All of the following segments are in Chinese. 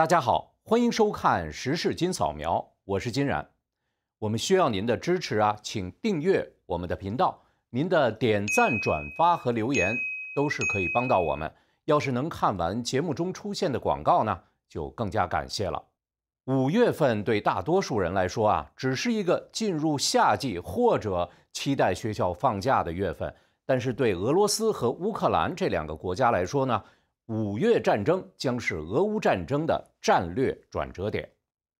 大家好，欢迎收看《时事金扫描》，我是金然。我们需要您的支持啊，请订阅我们的频道。您的点赞、转发和留言都是可以帮到我们。要是能看完节目中出现的广告呢，就更加感谢了。五月份对大多数人来说啊，只是一个进入夏季或者期待学校放假的月份，但是对俄罗斯和乌克兰这两个国家来说呢？五月战争将是俄乌战争的战略转折点。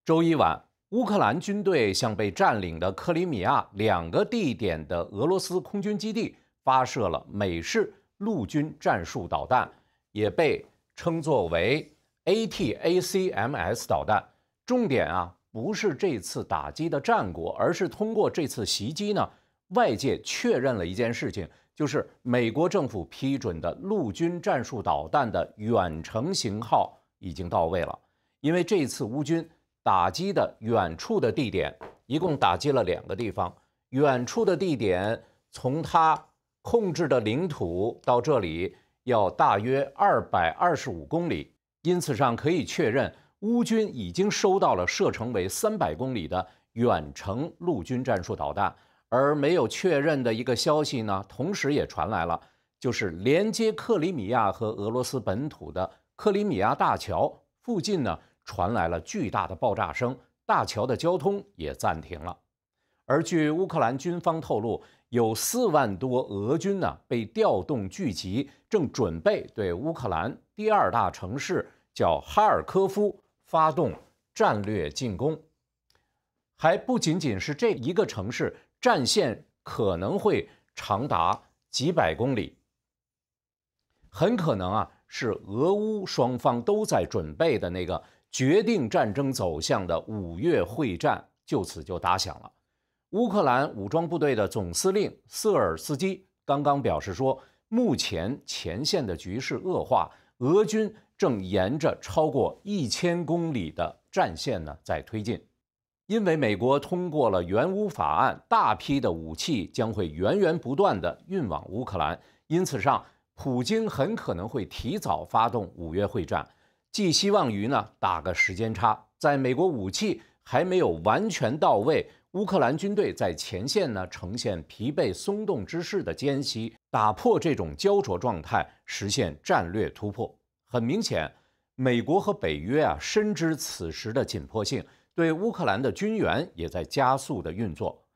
周一晚，乌克兰军队向被占领的克里米亚两个地点的俄罗斯空军基地发射了美式陆军战术导弹，也被称作为 ATACMS 导弹。重点啊，不是这次打击的战果，而是通过这次袭击呢，外界确认了一件事情。就是美国政府批准的陆军战术导弹的远程型号已经到位了，因为这次乌军打击的远处的地点一共打击了两个地方，远处的地点从他控制的领土到这里要大约二百二十五公里，因此上可以确认乌军已经收到了射程为三百公里的远程陆军战术导弹。而没有确认的一个消息呢，同时也传来了，就是连接克里米亚和俄罗斯本土的克里米亚大桥附近呢传来了巨大的爆炸声，大桥的交通也暂停了。而据乌克兰军方透露，有四万多俄军呢被调动聚集，正准备对乌克兰第二大城市叫哈尔科夫发动战略进攻。还不仅仅是这一个城市。战线可能会长达几百公里，很可能啊是俄乌双方都在准备的那个决定战争走向的五月会战就此就打响了。乌克兰武装部队的总司令瑟尔斯基刚刚表示说，目前前线的局势恶化，俄军正沿着超过一千公里的战线呢在推进。因为美国通过了援乌法案，大批的武器将会源源不断的运往乌克兰，因此上，普京很可能会提早发动五月会战，寄希望于呢打个时间差，在美国武器还没有完全到位，乌克兰军队在前线呢呈现疲惫松动之势的间隙，打破这种焦灼状态，实现战略突破。很明显，美国和北约啊深知此时的紧迫性。对乌克兰的军援也在加速的运作。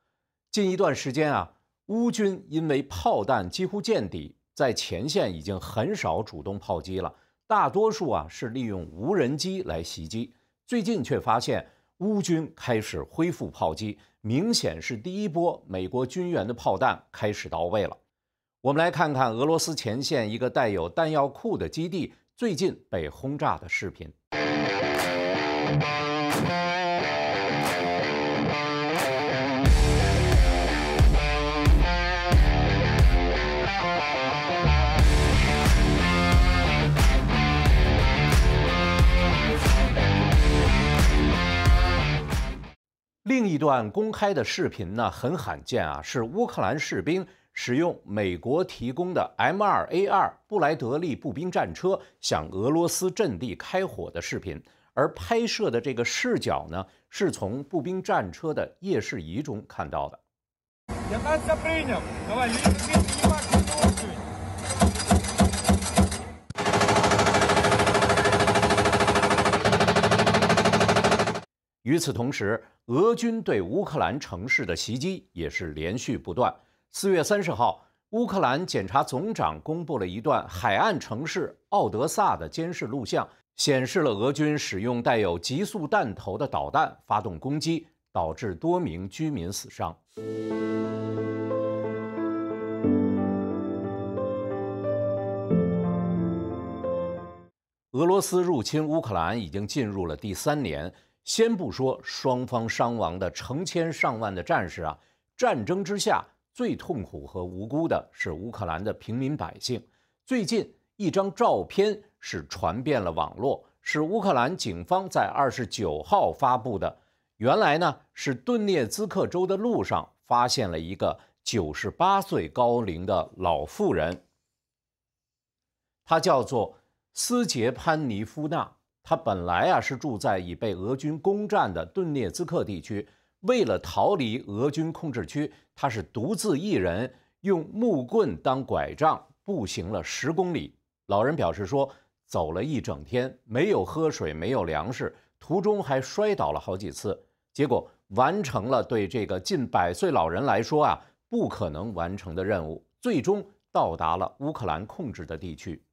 近一段时间啊，乌军因为炮弹几乎见底，在前线已经很少主动炮击了，大多数啊是利用无人机来袭击。最近却发现乌军开始恢复炮击，明显是第一波美国军援的炮弹开始到位了。我们来看看俄罗斯前线一个带有弹药库的基地最近被轰炸的视频。一段公开的视频呢，很罕见啊，是乌克兰士兵使用美国提供的 M2A2 布莱德利步兵战车向俄罗斯阵地开火的视频，而拍摄的这个视角呢，是从步兵战车的夜视仪中看到的。与此同时，俄军对乌克兰城市的袭击也是连续不断。四月三十号，乌克兰检察总长公布了一段海岸城市奥德萨的监视录像，显示了俄军使用带有极速弹头的导弹发动攻击，导致多名居民死伤。俄罗斯入侵乌克兰已经进入了第三年。先不说双方伤亡的成千上万的战士啊，战争之下最痛苦和无辜的是乌克兰的平民百姓。最近一张照片是传遍了网络，是乌克兰警方在二十九号发布的。原来呢，是顿涅茨克州的路上发现了一个九十八岁高龄的老妇人，她叫做斯捷潘尼夫娜。他本来啊是住在已被俄军攻占的顿涅茨克地区，为了逃离俄军控制区，他是独自一人用木棍当拐杖步行了十公里。老人表示说，走了一整天，没有喝水，没有粮食，途中还摔倒了好几次，结果完成了对这个近百岁老人来说啊不可能完成的任务，最终到达了乌克兰控制的地区。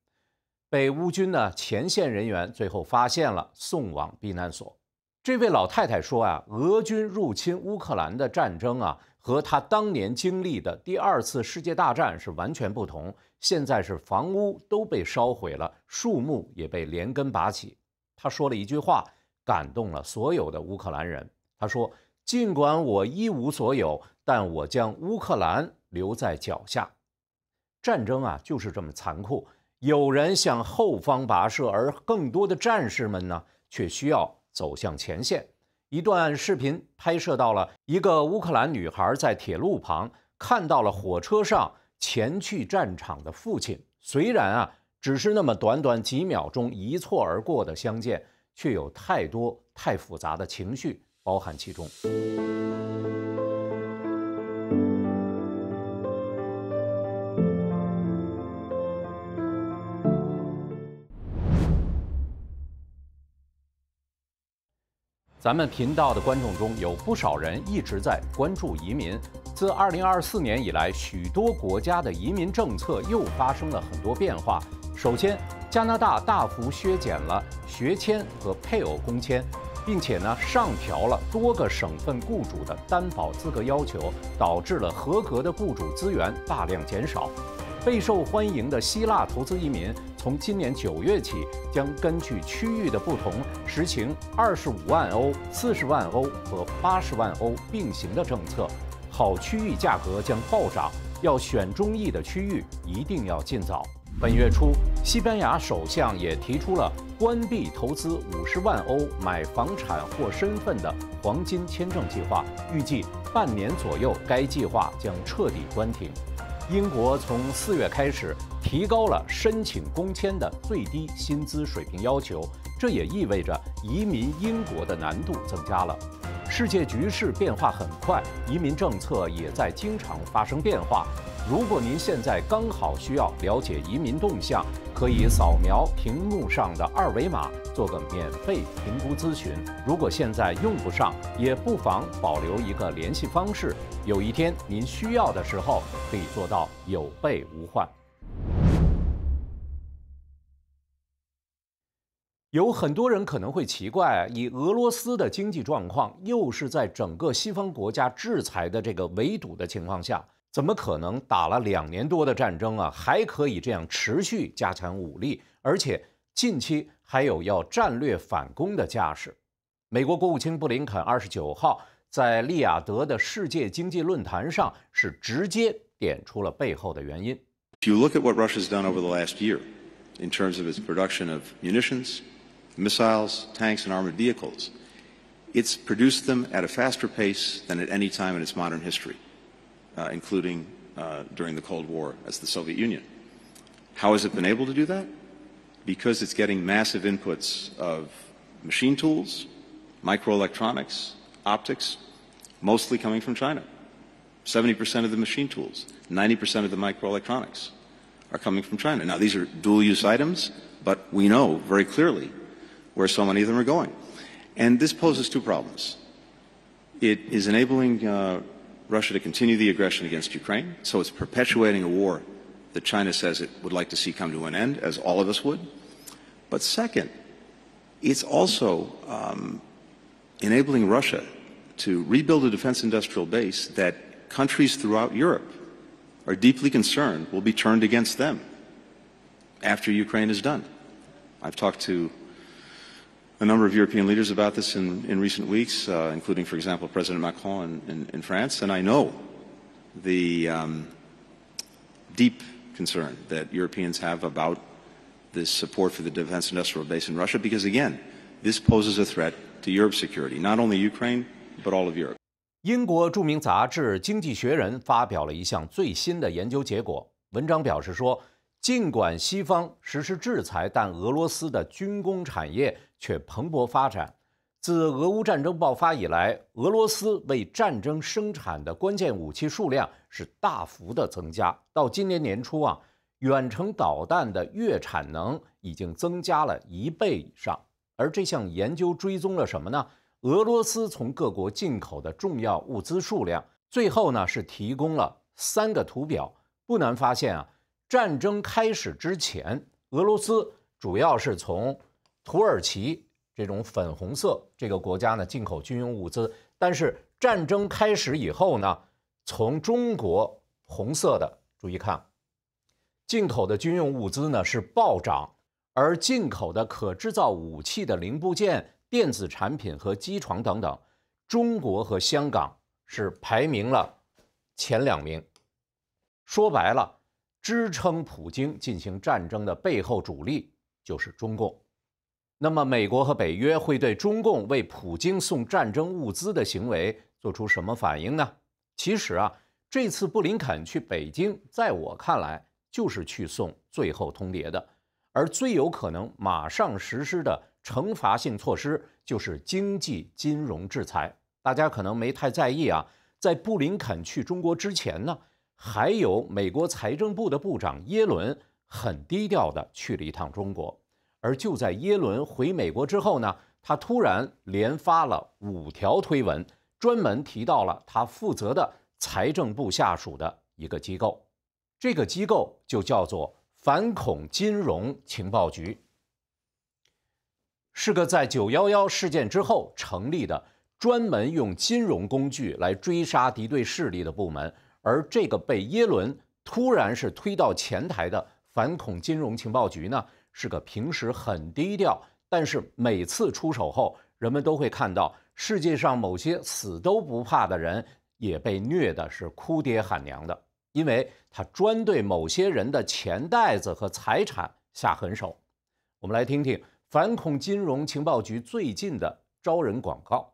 被乌军呢前线人员最后发现了，送往避难所。这位老太太说：“啊，俄军入侵乌克兰的战争啊，和她当年经历的第二次世界大战是完全不同。现在是房屋都被烧毁了，树木也被连根拔起。”她说了一句话，感动了所有的乌克兰人。她说：“尽管我一无所有，但我将乌克兰留在脚下。战争啊，就是这么残酷。”有人向后方跋涉，而更多的战士们呢，却需要走向前线。一段视频拍摄到了一个乌克兰女孩在铁路旁看到了火车上前去战场的父亲。虽然啊，只是那么短短几秒钟一错而过的相见，却有太多太复杂的情绪包含其中。咱们频道的观众中有不少人一直在关注移民。自2024年以来，许多国家的移民政策又发生了很多变化。首先，加拿大大幅削减了学签和配偶工签，并且呢上调了多个省份雇主的担保资格要求，导致了合格的雇主资源大量减少。备受欢迎的希腊投资移民。从今年九月起，将根据区域的不同，实行二十五万欧、四十万欧和八十万欧并行的政策。好区域价格将暴涨，要选中意的区域一定要尽早。本月初，西班牙首相也提出了关闭投资五十万欧买房产或身份的黄金签证计划，预计半年左右该计划将彻底关停。英国从四月开始提高了申请工签的最低薪资水平要求，这也意味着移民英国的难度增加了。世界局势变化很快，移民政策也在经常发生变化。如果您现在刚好需要了解移民动向，可以扫描屏幕上的二维码做个免费评估咨询。如果现在用不上，也不妨保留一个联系方式。有一天您需要的时候，可以做到有备无患。有很多人可能会奇怪，以俄罗斯的经济状况，又是在整个西方国家制裁的这个围堵的情况下，怎么可能打了两年多的战争啊，还可以这样持续加强武力，而且近期还有要战略反攻的架势？美国国务卿布林肯二十九号。在利雅得的世界经济论坛上是直接点出了背后的原因。If you look at what Russia's done over the last year in terms of its production of munitions, missiles, tanks, and armored vehicles, it's produced them at a faster pace than at any time in its modern history, uh, including uh, during the Cold War as the Soviet Union. How has it been able to do that? Because it's getting massive inputs of machine tools, microelectronics, optics, mostly coming from China. 70% of the machine tools, 90% of the microelectronics are coming from China. Now, these are dual use items, but we know very clearly where so many of them are going. And this poses two problems. It is enabling uh, Russia to continue the aggression against Ukraine, so it's perpetuating a war that China says it would like to see come to an end, as all of us would. But second, it's also um, enabling Russia to rebuild a defense industrial base that countries throughout Europe are deeply concerned will be turned against them after Ukraine is done. I've talked to a number of European leaders about this in, in recent weeks, uh, including, for example, President Macron in, in, in France, and I know the um, deep concern that Europeans have about this support for the defense industrial base in Russia because, again, this poses a threat to security, not but Europe's only of Europe. Ukraine, all 英国著名杂志《经济学人》发表了一项最新的研究结果。文章表示说，尽管西方实施制裁，但俄罗斯的军工产业却蓬勃发展。自俄乌战争爆发以来，俄罗斯为战争生产的关键武器数量是大幅的增加。到今年年初啊，远程导弹的月产能已经增加了一倍以上。而这项研究追踪了什么呢？俄罗斯从各国进口的重要物资数量。最后呢，是提供了三个图表。不难发现啊，战争开始之前，俄罗斯主要是从土耳其这种粉红色这个国家呢进口军用物资。但是战争开始以后呢，从中国红色的注意看，进口的军用物资呢是暴涨。而进口的可制造武器的零部件、电子产品和机床等等，中国和香港是排名了前两名。说白了，支撑普京进行战争的背后主力就是中共。那么，美国和北约会对中共为普京送战争物资的行为做出什么反应呢？其实啊，这次布林肯去北京，在我看来就是去送最后通牒的。而最有可能马上实施的惩罚性措施就是经济金融制裁。大家可能没太在意啊，在布林肯去中国之前呢，还有美国财政部的部长耶伦很低调的去了一趟中国。而就在耶伦回美国之后呢，他突然连发了五条推文，专门提到了他负责的财政部下属的一个机构，这个机构就叫做。反恐金融情报局是个在九幺幺事件之后成立的，专门用金融工具来追杀敌对势力的部门。而这个被耶伦突然是推到前台的反恐金融情报局呢，是个平时很低调，但是每次出手后，人们都会看到世界上某些死都不怕的人也被虐的是哭爹喊娘的。因为他专对某些人的钱袋子和财产下狠手。我们来听听反恐金融情报局最近的招人广告。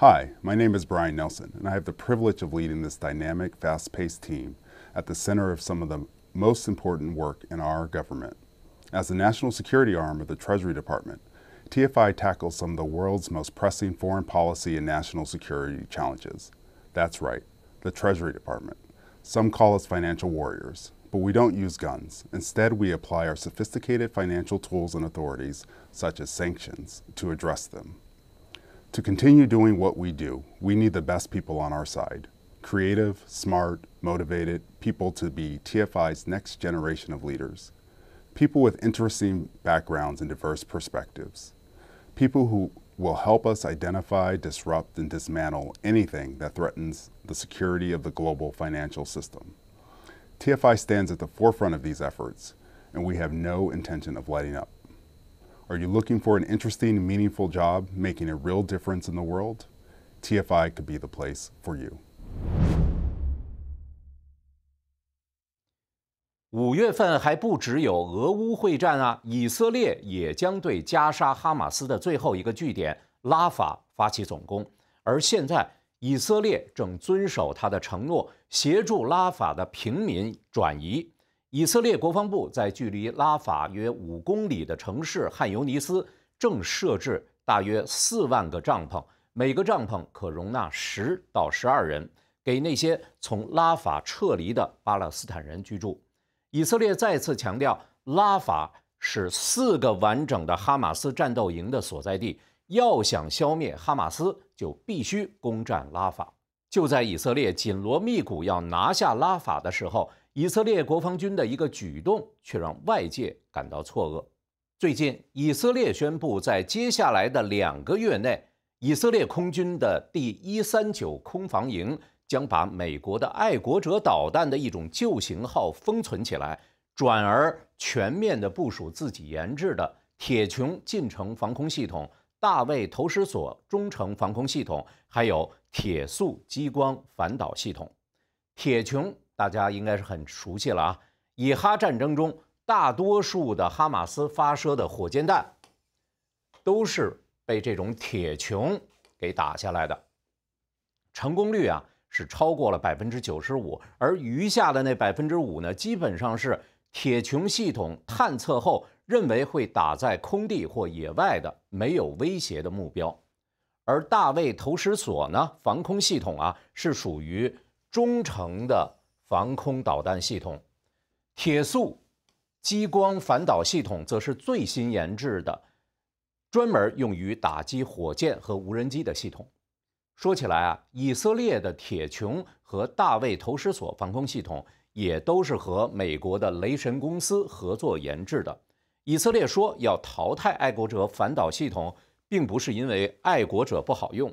Hi, my name is Brian Nelson, and I have the privilege of leading this dynamic, fast-paced team at the center of some of the most important work in our government. As the national security arm of the Treasury Department, TFI tackles some of the world's most pressing foreign policy and national security challenges. That's right, the Treasury Department. Some call us financial warriors, but we don't use guns. Instead, we apply our sophisticated financial tools and authorities, such as sanctions, to address them. To continue doing what we do, we need the best people on our side creative, smart, motivated people to be TFI's next generation of leaders, people with interesting backgrounds and diverse perspectives, people who will help us identify, disrupt, and dismantle anything that threatens the security of the global financial system. TFI stands at the forefront of these efforts, and we have no intention of letting up. Are you looking for an interesting, meaningful job making a real difference in the world? TFI could be the place for you. 五月份还不只有俄乌会战啊，以色列也将对加沙哈马斯的最后一个据点拉法发起总攻。而现在，以色列正遵守他的承诺，协助拉法的平民转移。以色列国防部在距离拉法约五公里的城市汉尤尼斯正设置大约四万个帐篷，每个帐篷可容纳十到十二人，给那些从拉法撤离的巴勒斯坦人居住。以色列再次强调，拉法是四个完整的哈马斯战斗营的所在地。要想消灭哈马斯，就必须攻占拉法。就在以色列紧锣密鼓要拿下拉法的时候，以色列国防军的一个举动却让外界感到错愕。最近，以色列宣布，在接下来的两个月内，以色列空军的第一三九空防营。将把美国的爱国者导弹的一种旧型号封存起来，转而全面的部署自己研制的铁穹近程防空系统、大卫投石索中程防空系统，还有铁速激光反导系统。铁穹大家应该是很熟悉了啊，以哈战争中大多数的哈马斯发射的火箭弹都是被这种铁穹给打下来的，成功率啊。是超过了百分之九十五，而余下的那百分之五呢，基本上是铁穹系统探测后认为会打在空地或野外的没有威胁的目标。而大卫投石所呢，防空系统啊，是属于中程的防空导弹系统。铁速激光反导系统则是最新研制的，专门用于打击火箭和无人机的系统。说起来啊，以色列的铁穹和大卫投石所防空系统也都是和美国的雷神公司合作研制的。以色列说要淘汰爱国者反导系统，并不是因为爱国者不好用，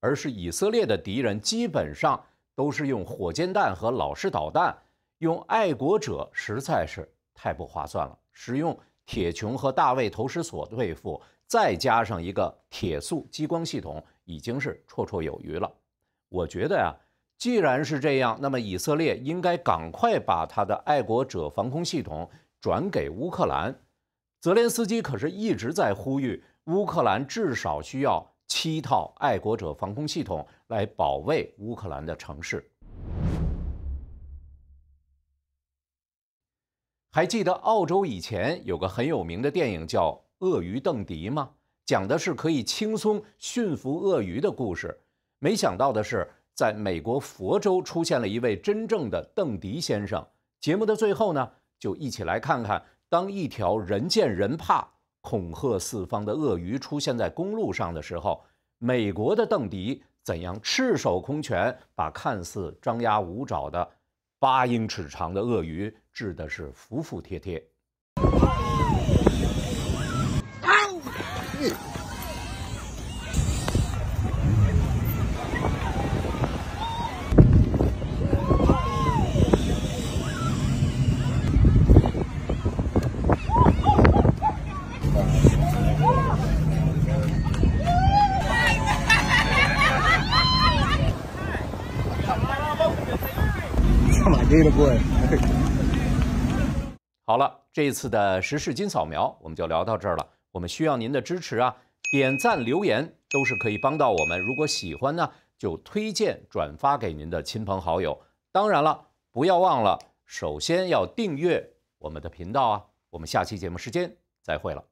而是以色列的敌人基本上都是用火箭弹和老式导弹，用爱国者实在是太不划算了。使用铁穹和大卫投石所对付，再加上一个铁速激光系统。已经是绰绰有余了。我觉得呀，既然是这样，那么以色列应该赶快把他的爱国者防空系统转给乌克兰。泽连斯基可是一直在呼吁，乌克兰至少需要七套爱国者防空系统来保卫乌克兰的城市。还记得澳洲以前有个很有名的电影叫《鳄鱼邓迪》吗？讲的是可以轻松驯服鳄鱼的故事，没想到的是，在美国佛州出现了一位真正的邓迪先生。节目的最后呢，就一起来看看，当一条人见人怕、恐吓四方的鳄鱼出现在公路上的时候，美国的邓迪怎样赤手空拳把看似张牙舞爪的八英尺长的鳄鱼治的是服服帖帖。好了，这一次的时事金扫描我们就聊到这儿了。我们需要您的支持啊，点赞、留言都是可以帮到我们。如果喜欢呢，就推荐转发给您的亲朋好友。当然了，不要忘了，首先要订阅我们的频道啊。我们下期节目时间再会了。